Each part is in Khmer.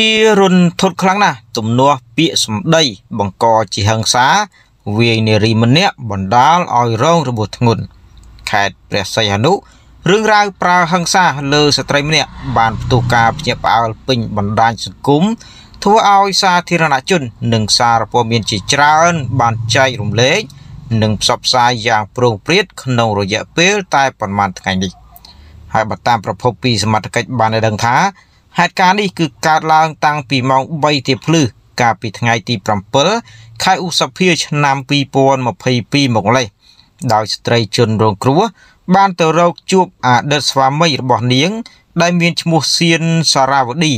ជារុនធត់ខ្លាំងណាស់ទំនាស់ពាកសម្ដីបង្កជាហិង្សាវាយនារីម្នាក់បណ្ដាលឲ្យរងរបួសធ្ងន់ខេត្តព្រះសីហនុរឿងរ៉ាវប្រើហិង្សាលើស្ត្រីម្នាក់បានផ្ទុះការភ្ញាក់ផ្អើលពេញបណ្ដាញសង្គមធ្វើឲ្យសាធារណជននិងសារព័ត៌មានជាច្រើន បានចែករំលែកនិងផ្សព្វផ្សាយយ៉ាងប្រងព្រឹត្តក្នុងរយៈពេលតែប្រមាណថ្ងៃនេះហើយបើតាមប្រភពពីសមត្ថកិច្ចបានដឹងថាហេតុការណ៍នេះគឺកើតឡើងតាំងពីម៉ោង3ទៀបភ្លឺកាលពីថ្ងៃទី7ខែឧសភាឆ្នាំ2022មកម្លេះដោយស្ត្រីជនរងគ្រោះបានទៅរកជួបអតីតស្វាមីរបស់នាង ដែលមានឈ្មោះសៀនសារ៉ាវឌី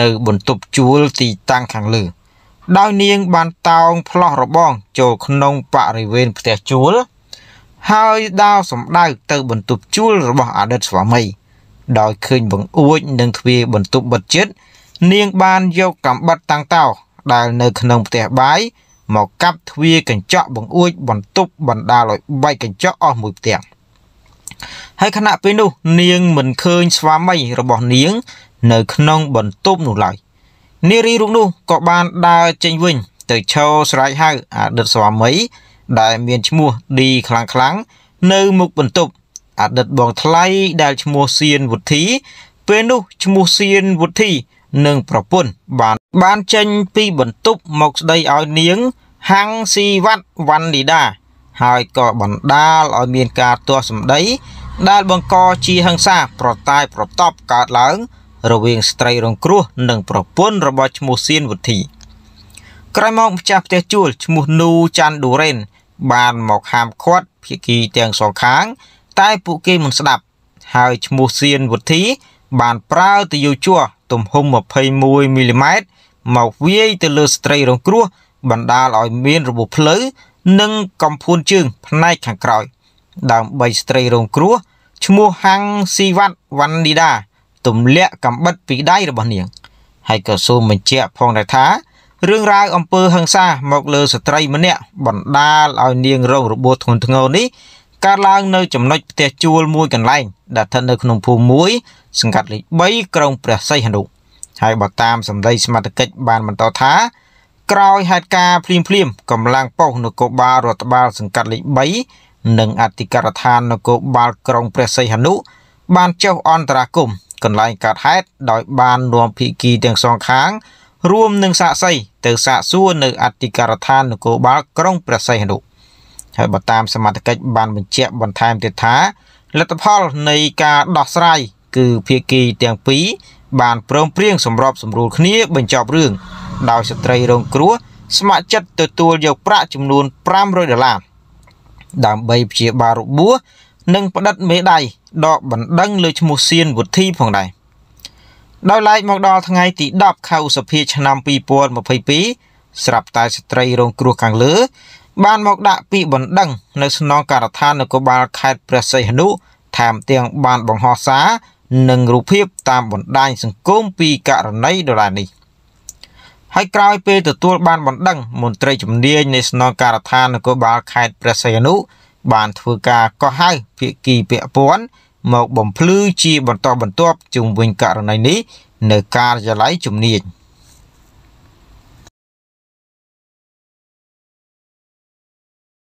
នៅបន្ទប់ជួលទីតាំងខាងលើ ដោយនាងបានតោងផ្លោះរបងចូលក្នុងបរិវេណផ្ទះជួល ហើយដាវសម្ដៅទៅបន្ទប់ជួលរបស់អតីតស្វាមី។ដោយឃើញបង្អួចនិងទ្វារបន្ទប់បិទជិតនាងបានយកកាំបិតតាំងតោ ដែលនៅក្នុងផ្ទះបាយមកកាប់ទ្វារកញ្ចក់បង្អួចបន្ទប់បណ្ដាលឲ្យបែកកញ្ចក់អស់មួយផ្ទាំងហើយខណៈពេលនោះនាងមិនឃើញស្វាមីរបស់នាងនៅក្នុងបន្ទប់នោះឡើយនារីរូបនោះក៏បានដើរចេញវិញទៅឈរស្រែកហៅអតីតស្វាមីដែលមានឈ្មោះឌីខ្លាំងខ្លាំងនៅមុខបន្ទប់អតីតបងថ្លៃដែលឈ្មោះសៀនវុធី ពេលនោះឈ្មោះសៀនវុធីនិងប្រពន្ធបានបានចេញពីបន្ទប់មកស្ដីឲ្យនាងហាំងស៊ីវ៉ាត់វ៉ាន់ឌីដា ហើយក៏បណ្ដាលឲ្យមានការទាស់សម្ដីដែលបង្កជាហិង្សាប្រតាយប្រតប់កើតឡើង រវាងស្ត្រីរងគ្រោះនិងប្រពន្ធរបស់ឈ្មោះសៀនវុធីក្រោយមកម្ចាស់ផ្ទះជួលឈ្មោះនូចាន់ឌូរ៉េនបានមកហាមឃាត់ភាគីទាំងសងខាងតែពួកគេមិនស្ដាប់ ហើយឈ្មោះសៀនវុធី បានប្រើទៅយោជ័រទំហំ21មីលីម៉ែត្រមកវាយទៅលើស្ត្រីរងគ្រោះបណ្ដាលឲ្យមានរបួសភ្លៅនិងកំភួនជើងផ្នែកខាងក្រោយដើម្បីស្ត្រីរងគ្រោះឈ្មោះហាំងស៊ីវ៉ាត់វ៉ាន់ឌីដាទម្លាក់កំបិតពីដៃរបស់នាងហើយក៏សូមបញ្ជាក់ផងដែរថារឿងរ៉ាវអំពើហិង្សាមកលើស្ត្រីម្នាក់បណ្ដាលឲ្យនាងរងរបួសធ្ងន់ធ្ងរនេះកើតឡើងនៅចំណុចផ្ទះជួលមួយកន្លែងដែលស្ថិតនៅក្នុងភូមិ1សង្កាត់លេខ3ក្រុងព្រះសីហនុហើយបើតាមសម្ដីសមត្ថកិច្ចបានបន្តថាក្រោយហេតុការណ៍ភ្លាមភ្លាមកម្លាំងប៉ុស្តិ៍នគរបាលរដ្ឋបាលសង្កាត់លេខ3និងអធិការដ្ឋាននគរបាលក្រុងព្រះសីហនុបានចុះអន្តរាគមន៍កន្លែងកើតហេតុដោយបាននាំភីគីទាំងសងខាង រួមនឹងសាកសីទៅសាកសួរនៅអធិការដ្ឋាននគរបាលក្រុងព្រះសីហនុ។ហើយបើតាមសមត្ថកិច្ចបានបញ្ជាក់បន្ថែមទៀតថាលទ្ធផលនៃការដោះស្រាយគឺភាគីទាំងពីរបានព្រមព្រៀងសម្របសម្រួលគ្នាបញ្ចប់រឿងដោយស្ត្រីរងគ្រោះស្ម័គ្រចិត្តទទួលយកប្រាក់ចំនួន500ដុល្លារដើម្បីព្យាបាលរបួសនិងផ្តិតមេដៃដកបណ្ដឹងលើឈ្មោះសៀនវុធីផងដែរដោយឡែកមកដល់ថ្ងៃទី10ខែឧសភាឆ្នាំ2022ស្រាប់តែស្ត្រីរងគ្រោះខាងលើបានមកដាក់ពាក្យបណ្ដឹងនៅស្នងការដ្ឋាននគរបាលខេត្តព្រះសីហនុថែមទាំងបានបង្ហោះសារនិងរូបភាពតាមបណ្ដាញសង្គមពីករណីដរានេះហើយក្រោយពេលទទួលបានបណ្ដឹង មន្ត្រីជំនាញនៃស្នងការដ្ឋាននគរបាលខេត្តព្រះសីហនុបានធ្វើការកោះហៅភាគីពាក់ព័ន្ធមកបំភ្លឺជាបន្តបន្ទាប់ជុំវិញករណីនេះនៅការិយាល័យជំនាញ។